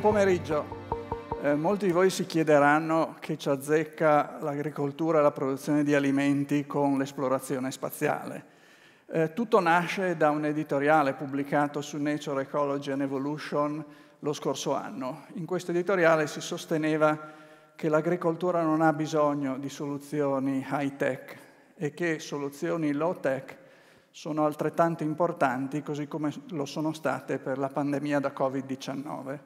Buon pomeriggio. Eh, molti di voi si chiederanno che ci azzecca l'agricoltura e la produzione di alimenti con l'esplorazione spaziale. Eh, tutto nasce da un editoriale pubblicato su Nature Ecology and Evolution lo scorso anno. In questo editoriale si sosteneva che l'agricoltura non ha bisogno di soluzioni high-tech e che soluzioni low-tech sono altrettanto importanti, così come lo sono state per la pandemia da Covid-19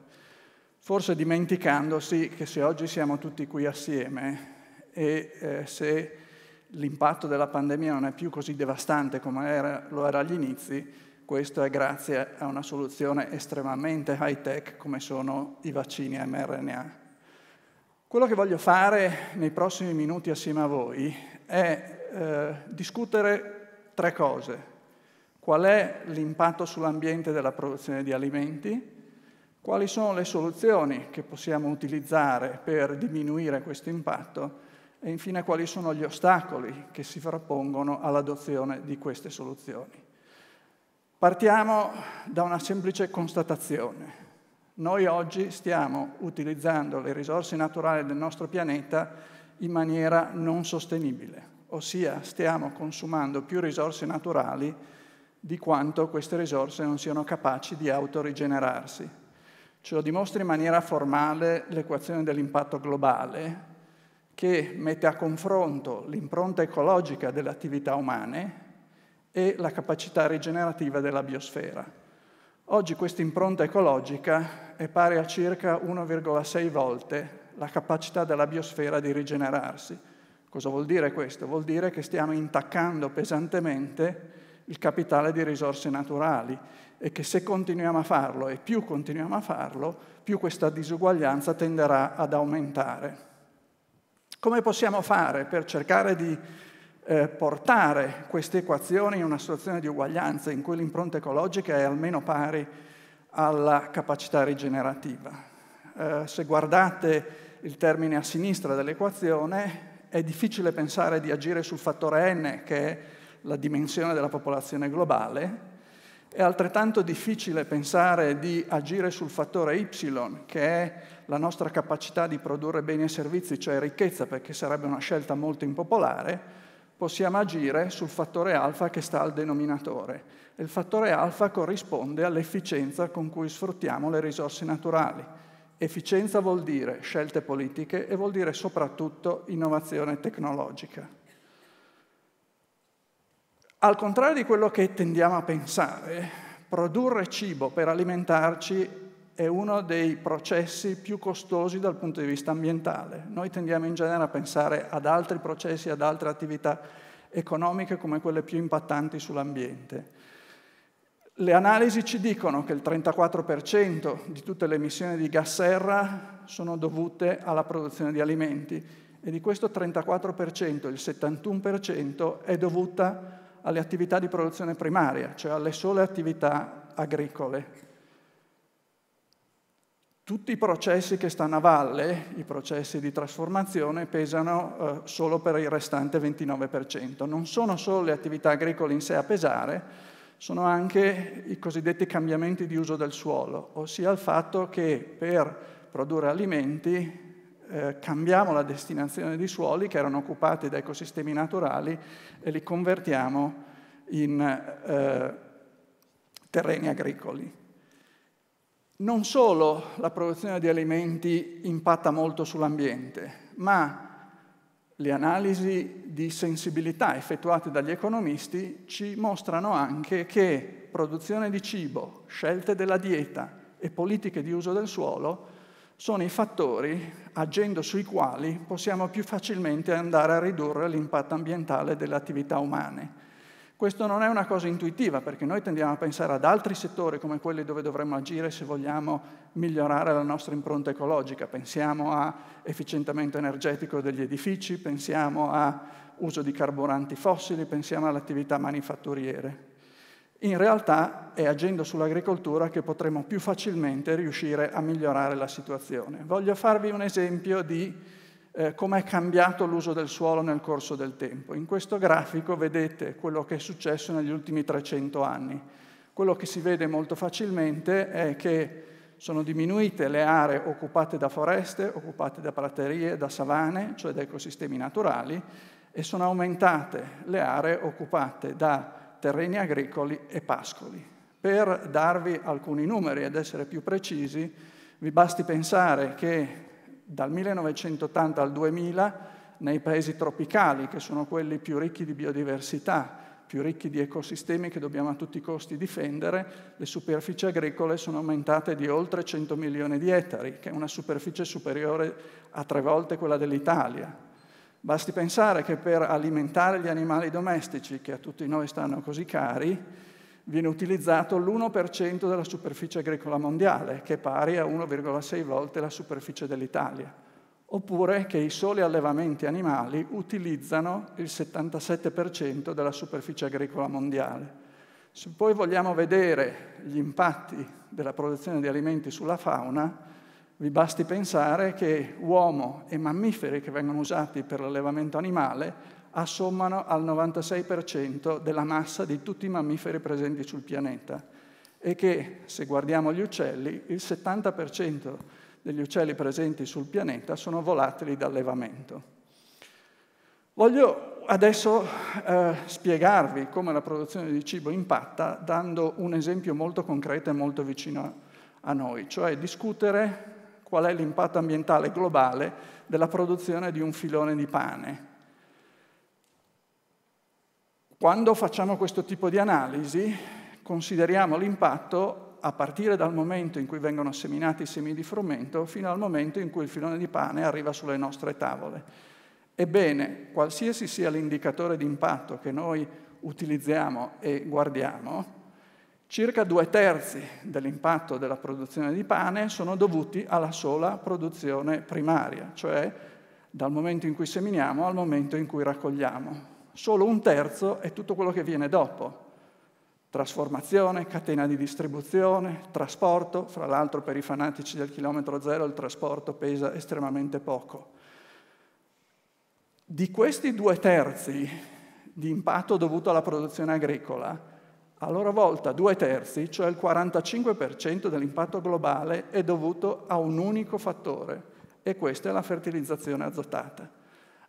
forse dimenticandosi che se oggi siamo tutti qui assieme e eh, se l'impatto della pandemia non è più così devastante come era, lo era agli inizi, questo è grazie a una soluzione estremamente high-tech come sono i vaccini mRNA. Quello che voglio fare nei prossimi minuti assieme a voi è eh, discutere tre cose. Qual è l'impatto sull'ambiente della produzione di alimenti? Quali sono le soluzioni che possiamo utilizzare per diminuire questo impatto? E infine quali sono gli ostacoli che si frappongono all'adozione di queste soluzioni? Partiamo da una semplice constatazione. Noi oggi stiamo utilizzando le risorse naturali del nostro pianeta in maniera non sostenibile, ossia stiamo consumando più risorse naturali di quanto queste risorse non siano capaci di autorigenerarsi ce lo dimostra in maniera formale l'equazione dell'impatto globale, che mette a confronto l'impronta ecologica delle attività umane e la capacità rigenerativa della biosfera. Oggi questa impronta ecologica è pari a circa 1,6 volte la capacità della biosfera di rigenerarsi. Cosa vuol dire questo? Vuol dire che stiamo intaccando pesantemente il capitale di risorse naturali e che se continuiamo a farlo e più continuiamo a farlo, più questa disuguaglianza tenderà ad aumentare. Come possiamo fare per cercare di eh, portare queste equazioni in una situazione di uguaglianza in cui l'impronta ecologica è almeno pari alla capacità rigenerativa? Eh, se guardate il termine a sinistra dell'equazione, è difficile pensare di agire sul fattore n, che è la dimensione della popolazione globale, è altrettanto difficile pensare di agire sul fattore Y, che è la nostra capacità di produrre beni e servizi, cioè ricchezza, perché sarebbe una scelta molto impopolare, possiamo agire sul fattore alfa che sta al denominatore. il fattore alfa corrisponde all'efficienza con cui sfruttiamo le risorse naturali. Efficienza vuol dire scelte politiche e vuol dire soprattutto innovazione tecnologica. Al contrario di quello che tendiamo a pensare, produrre cibo per alimentarci è uno dei processi più costosi dal punto di vista ambientale. Noi tendiamo in genere a pensare ad altri processi, ad altre attività economiche come quelle più impattanti sull'ambiente. Le analisi ci dicono che il 34% di tutte le emissioni di gas serra sono dovute alla produzione di alimenti e di questo 34% il 71% è dovuta alle attività di produzione primaria, cioè alle sole attività agricole. Tutti i processi che stanno a valle, i processi di trasformazione, pesano eh, solo per il restante 29%. Non sono solo le attività agricole in sé a pesare, sono anche i cosiddetti cambiamenti di uso del suolo, ossia il fatto che per produrre alimenti eh, cambiamo la destinazione di suoli che erano occupati da ecosistemi naturali e li convertiamo in eh, terreni agricoli. Non solo la produzione di alimenti impatta molto sull'ambiente, ma le analisi di sensibilità effettuate dagli economisti ci mostrano anche che produzione di cibo, scelte della dieta e politiche di uso del suolo sono i fattori agendo sui quali possiamo più facilmente andare a ridurre l'impatto ambientale delle attività umane. Questo non è una cosa intuitiva perché noi tendiamo a pensare ad altri settori come quelli dove dovremmo agire se vogliamo migliorare la nostra impronta ecologica. Pensiamo a efficientamento energetico degli edifici, pensiamo a uso di carburanti fossili, pensiamo all'attività manifatturiere in realtà è agendo sull'agricoltura che potremo più facilmente riuscire a migliorare la situazione. Voglio farvi un esempio di eh, come è cambiato l'uso del suolo nel corso del tempo. In questo grafico vedete quello che è successo negli ultimi 300 anni. Quello che si vede molto facilmente è che sono diminuite le aree occupate da foreste, occupate da praterie, da savane, cioè da ecosistemi naturali, e sono aumentate le aree occupate da terreni agricoli e pascoli. Per darvi alcuni numeri ed essere più precisi, vi basti pensare che dal 1980 al 2000 nei paesi tropicali, che sono quelli più ricchi di biodiversità, più ricchi di ecosistemi che dobbiamo a tutti i costi difendere, le superfici agricole sono aumentate di oltre 100 milioni di ettari, che è una superficie superiore a tre volte quella dell'Italia. Basti pensare che per alimentare gli animali domestici, che a tutti noi stanno così cari, viene utilizzato l'1% della superficie agricola mondiale, che è pari a 1,6 volte la superficie dell'Italia. Oppure che i soli allevamenti animali utilizzano il 77% della superficie agricola mondiale. Se poi vogliamo vedere gli impatti della produzione di alimenti sulla fauna, vi basti pensare che uomo e mammiferi che vengono usati per l'allevamento animale assommano al 96% della massa di tutti i mammiferi presenti sul pianeta e che, se guardiamo gli uccelli, il 70% degli uccelli presenti sul pianeta sono volatili da allevamento. Voglio adesso eh, spiegarvi come la produzione di cibo impatta dando un esempio molto concreto e molto vicino a noi, cioè discutere qual è l'impatto ambientale globale della produzione di un filone di pane. Quando facciamo questo tipo di analisi, consideriamo l'impatto a partire dal momento in cui vengono seminati i semi di frumento fino al momento in cui il filone di pane arriva sulle nostre tavole. Ebbene, qualsiasi sia l'indicatore di impatto che noi utilizziamo e guardiamo, Circa due terzi dell'impatto della produzione di pane sono dovuti alla sola produzione primaria, cioè dal momento in cui seminiamo al momento in cui raccogliamo. Solo un terzo è tutto quello che viene dopo. Trasformazione, catena di distribuzione, trasporto, fra l'altro per i fanatici del chilometro zero il trasporto pesa estremamente poco. Di questi due terzi di impatto dovuto alla produzione agricola, a loro volta due terzi, cioè il 45% dell'impatto globale, è dovuto a un unico fattore, e questa è la fertilizzazione azotata.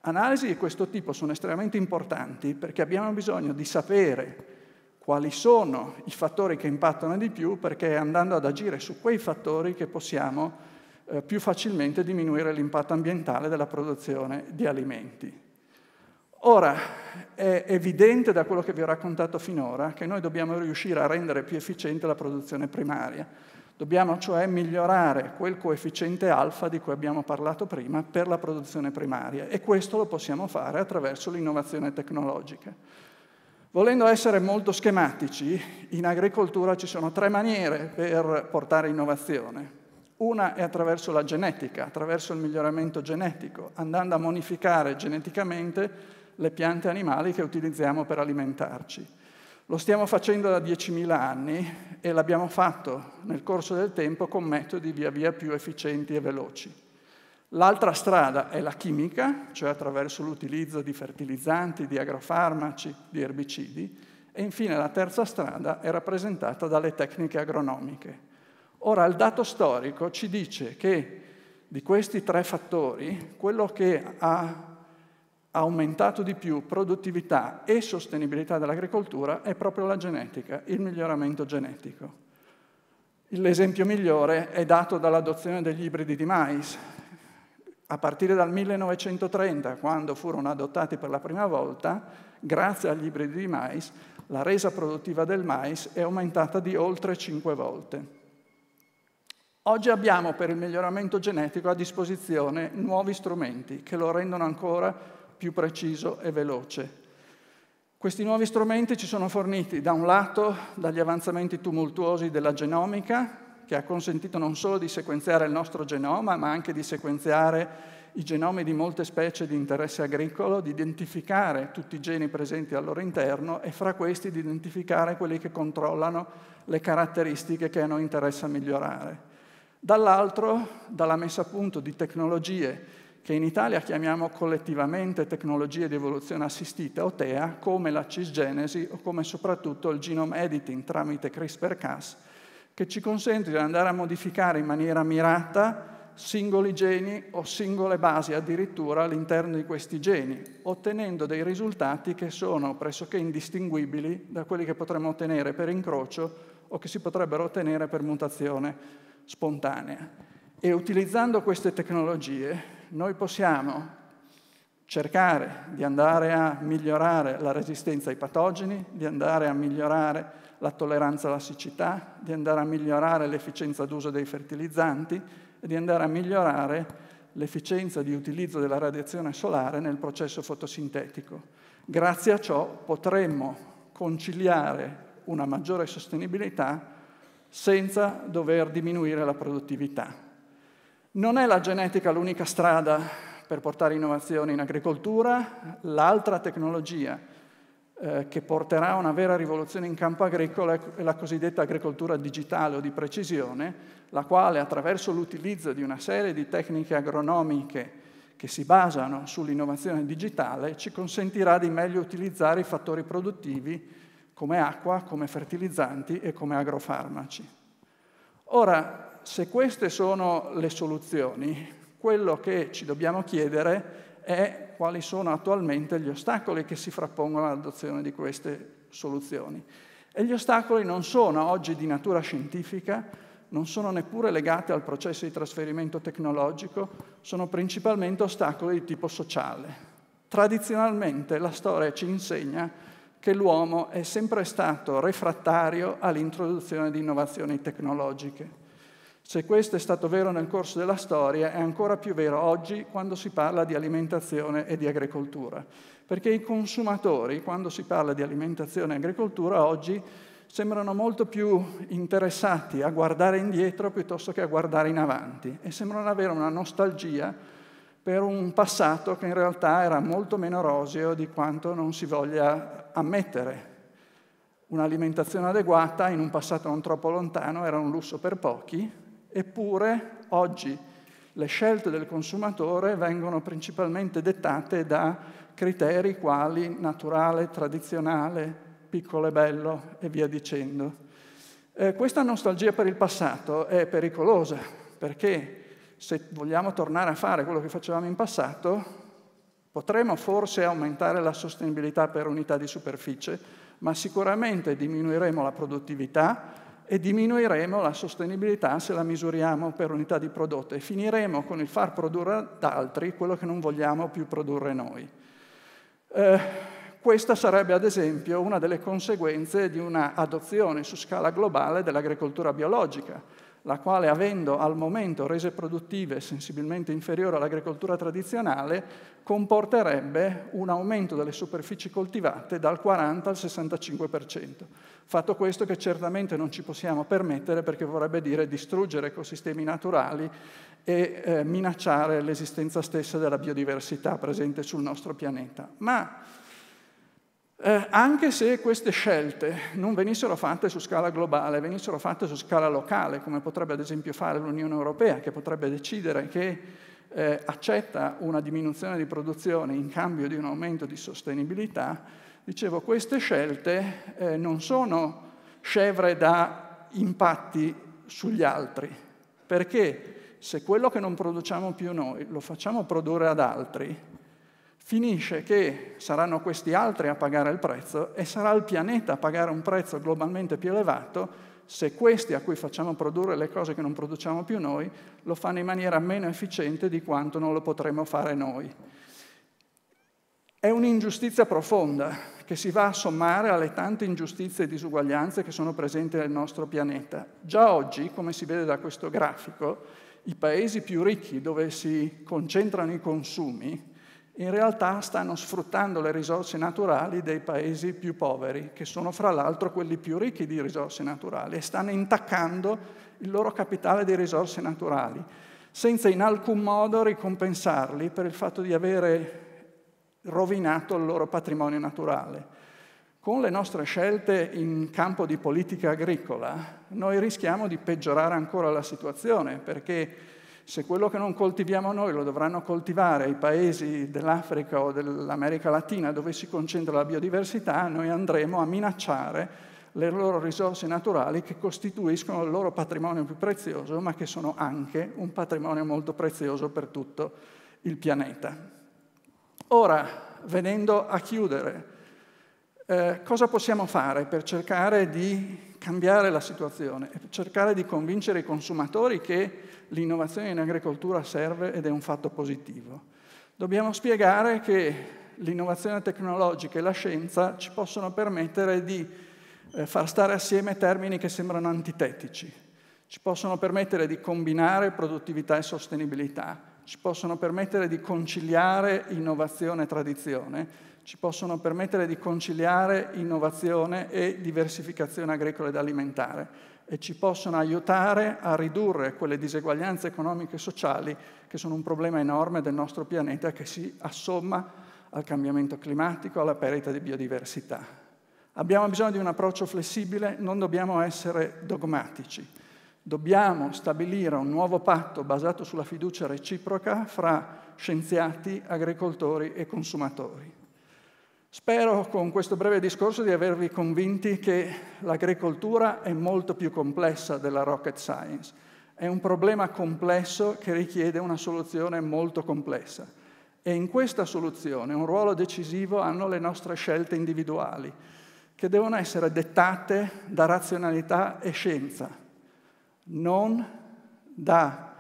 Analisi di questo tipo sono estremamente importanti perché abbiamo bisogno di sapere quali sono i fattori che impattano di più perché è andando ad agire su quei fattori che possiamo eh, più facilmente diminuire l'impatto ambientale della produzione di alimenti. Ora, è evidente da quello che vi ho raccontato finora che noi dobbiamo riuscire a rendere più efficiente la produzione primaria. Dobbiamo cioè migliorare quel coefficiente alfa di cui abbiamo parlato prima per la produzione primaria e questo lo possiamo fare attraverso l'innovazione tecnologica. Volendo essere molto schematici, in agricoltura ci sono tre maniere per portare innovazione. Una è attraverso la genetica, attraverso il miglioramento genetico, andando a modificare geneticamente le piante animali che utilizziamo per alimentarci. Lo stiamo facendo da 10.000 anni e l'abbiamo fatto nel corso del tempo con metodi via via più efficienti e veloci. L'altra strada è la chimica, cioè attraverso l'utilizzo di fertilizzanti, di agrofarmaci, di erbicidi, e infine la terza strada è rappresentata dalle tecniche agronomiche. Ora, il dato storico ci dice che di questi tre fattori, quello che ha aumentato di più produttività e sostenibilità dell'agricoltura è proprio la genetica, il miglioramento genetico. L'esempio migliore è dato dall'adozione degli ibridi di mais. A partire dal 1930, quando furono adottati per la prima volta, grazie agli ibridi di mais, la resa produttiva del mais è aumentata di oltre 5 volte. Oggi abbiamo per il miglioramento genetico a disposizione nuovi strumenti che lo rendono ancora più più preciso e veloce. Questi nuovi strumenti ci sono forniti da un lato dagli avanzamenti tumultuosi della genomica, che ha consentito non solo di sequenziare il nostro genoma, ma anche di sequenziare i genomi di molte specie di interesse agricolo, di identificare tutti i geni presenti al loro interno e fra questi di identificare quelli che controllano le caratteristiche che a noi interessa migliorare. Dall'altro, dalla messa a punto di tecnologie che in Italia chiamiamo collettivamente tecnologie di evoluzione assistita o TEA, come la cisgenesi o come soprattutto il genome editing tramite CRISPR-Cas, che ci consente di andare a modificare in maniera mirata singoli geni o singole basi addirittura all'interno di questi geni, ottenendo dei risultati che sono pressoché indistinguibili da quelli che potremmo ottenere per incrocio o che si potrebbero ottenere per mutazione spontanea. E utilizzando queste tecnologie noi possiamo cercare di andare a migliorare la resistenza ai patogeni, di andare a migliorare la tolleranza alla siccità, di andare a migliorare l'efficienza d'uso dei fertilizzanti e di andare a migliorare l'efficienza di utilizzo della radiazione solare nel processo fotosintetico. Grazie a ciò potremmo conciliare una maggiore sostenibilità senza dover diminuire la produttività. Non è la genetica l'unica strada per portare innovazione in agricoltura, l'altra tecnologia eh, che porterà a una vera rivoluzione in campo agricolo è la cosiddetta agricoltura digitale o di precisione, la quale attraverso l'utilizzo di una serie di tecniche agronomiche che si basano sull'innovazione digitale ci consentirà di meglio utilizzare i fattori produttivi come acqua, come fertilizzanti e come agrofarmaci. Ora, se queste sono le soluzioni, quello che ci dobbiamo chiedere è quali sono attualmente gli ostacoli che si frappongono all'adozione di queste soluzioni. E gli ostacoli non sono oggi di natura scientifica, non sono neppure legati al processo di trasferimento tecnologico, sono principalmente ostacoli di tipo sociale. Tradizionalmente la storia ci insegna che l'uomo è sempre stato refrattario all'introduzione di innovazioni tecnologiche. Se questo è stato vero nel corso della storia, è ancora più vero oggi quando si parla di alimentazione e di agricoltura, perché i consumatori, quando si parla di alimentazione e agricoltura, oggi sembrano molto più interessati a guardare indietro piuttosto che a guardare in avanti e sembrano avere una nostalgia per un passato che in realtà era molto meno roseo di quanto non si voglia ammettere. Un'alimentazione adeguata in un passato non troppo lontano era un lusso per pochi, Eppure oggi le scelte del consumatore vengono principalmente dettate da criteri quali naturale, tradizionale, piccolo e bello e via dicendo. Eh, questa nostalgia per il passato è pericolosa perché se vogliamo tornare a fare quello che facevamo in passato potremo forse aumentare la sostenibilità per unità di superficie, ma sicuramente diminuiremo la produttività, e diminuiremo la sostenibilità se la misuriamo per unità di prodotto e finiremo con il far produrre ad altri quello che non vogliamo più produrre noi. Eh, questa sarebbe ad esempio una delle conseguenze di una adozione su scala globale dell'agricoltura biologica, la quale avendo al momento rese produttive sensibilmente inferiori all'agricoltura tradizionale, comporterebbe un aumento delle superfici coltivate dal 40 al 65%. Fatto questo che certamente non ci possiamo permettere perché vorrebbe dire distruggere ecosistemi naturali e eh, minacciare l'esistenza stessa della biodiversità presente sul nostro pianeta. Ma eh, anche se queste scelte non venissero fatte su scala globale, venissero fatte su scala locale, come potrebbe ad esempio fare l'Unione Europea, che potrebbe decidere che eh, accetta una diminuzione di produzione in cambio di un aumento di sostenibilità, dicevo, queste scelte eh, non sono scevre da impatti sugli altri, perché se quello che non produciamo più noi lo facciamo produrre ad altri, Finisce che saranno questi altri a pagare il prezzo e sarà il pianeta a pagare un prezzo globalmente più elevato se questi a cui facciamo produrre le cose che non produciamo più noi lo fanno in maniera meno efficiente di quanto non lo potremmo fare noi. È un'ingiustizia profonda che si va a sommare alle tante ingiustizie e disuguaglianze che sono presenti nel nostro pianeta. Già oggi, come si vede da questo grafico, i paesi più ricchi dove si concentrano i consumi, in realtà stanno sfruttando le risorse naturali dei paesi più poveri, che sono fra l'altro quelli più ricchi di risorse naturali, e stanno intaccando il loro capitale di risorse naturali, senza in alcun modo ricompensarli per il fatto di avere rovinato il loro patrimonio naturale. Con le nostre scelte in campo di politica agricola noi rischiamo di peggiorare ancora la situazione, perché se quello che non coltiviamo noi lo dovranno coltivare i paesi dell'Africa o dell'America Latina dove si concentra la biodiversità, noi andremo a minacciare le loro risorse naturali che costituiscono il loro patrimonio più prezioso, ma che sono anche un patrimonio molto prezioso per tutto il pianeta. Ora, venendo a chiudere, eh, cosa possiamo fare per cercare di cambiare la situazione, per cercare di convincere i consumatori che l'innovazione in agricoltura serve ed è un fatto positivo. Dobbiamo spiegare che l'innovazione tecnologica e la scienza ci possono permettere di eh, far stare assieme termini che sembrano antitetici, ci possono permettere di combinare produttività e sostenibilità, ci possono permettere di conciliare innovazione e tradizione, ci possono permettere di conciliare innovazione e diversificazione agricola ed alimentare e ci possono aiutare a ridurre quelle diseguaglianze economiche e sociali che sono un problema enorme del nostro pianeta che si assomma al cambiamento climatico, alla perdita di biodiversità. Abbiamo bisogno di un approccio flessibile, non dobbiamo essere dogmatici. Dobbiamo stabilire un nuovo patto basato sulla fiducia reciproca fra scienziati, agricoltori e consumatori. Spero con questo breve discorso di avervi convinti che l'agricoltura è molto più complessa della rocket science. È un problema complesso che richiede una soluzione molto complessa. E in questa soluzione un ruolo decisivo hanno le nostre scelte individuali, che devono essere dettate da razionalità e scienza, non da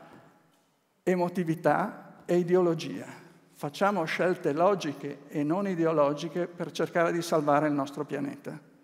emotività e ideologia. Facciamo scelte logiche e non ideologiche per cercare di salvare il nostro pianeta.